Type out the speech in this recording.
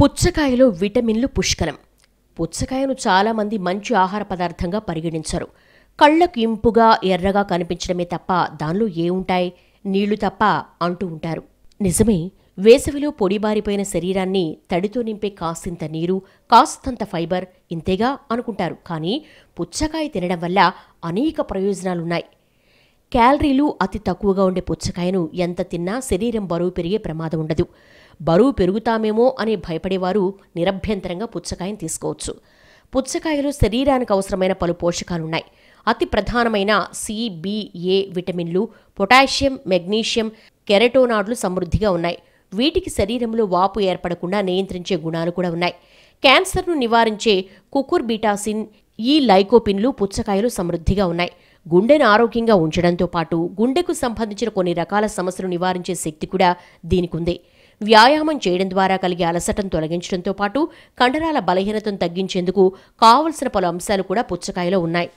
పుచ్చకాయలో విటమిన్లు పుష్కలం పుచ్చకాయను చాలామంది మంచి ఆహార పదార్థంగా పరిగణించరు కళ్ళకు ఇంపుగా ఎర్రగా కనిపించడమే తప్ప దానిలో ఏముంటాయి నీళ్లు తప్ప అంటూ ఉంటారు నిజమే వేసవిలో పొడిబారిపోయిన శరీరాన్ని తడితో నింపే కాస్తింత నీరు కాస్తంత ఫైబర్ ఇంతేగా అనుకుంటారు కానీ పుచ్చకాయ తినడం వల్ల అనేక ప్రయోజనాలున్నాయి క్యాలరీలు అతి తక్కువగా ఉండే పుచ్చకాయను ఎంత తిన్నా శరీరం బరువు పెరిగే ప్రమాదం ఉండదు బరువు పెరుగుతామేమో అని భయపడేవారు నిరభ్యంతరంగా పుచ్చకాయను తీసుకోవచ్చు పుచ్చకాయలు శరీరానికి అవసరమైన పలు పోషకాలున్నాయి అతి ప్రధానమైన సిబిఏ విటమిన్లు పొటాషియం మెగ్నీషియం కెరటోనాడ్లు సమృద్ధిగా ఉన్నాయి వీటికి శరీరంలో వాపు ఏర్పడకుండా నియంత్రించే గుణాలు కూడా ఉన్నాయి క్యాన్సర్ను నివారించే కుకుర్బిటాసిన్ ఈ లైకోపిన్లు పుచ్చకాయలు సమృద్ధిగా ఉన్నాయి గుండెను ఆరోగ్యంగా ఉంచడంతో పాటు గుండెకు సంబంధించిన కొన్ని రకాల సమస్యలు నివారించే శక్తి కూడా దీనికుంది వ్యాయామం చేయడం ద్వారా కలిగే అలసటం తొలగించడంతో పాటు కండరాల బలహీనతను తగ్గించేందుకు కావలసిన పలు అంశాలు కూడా పుచ్చకాయలో ఉన్నాయి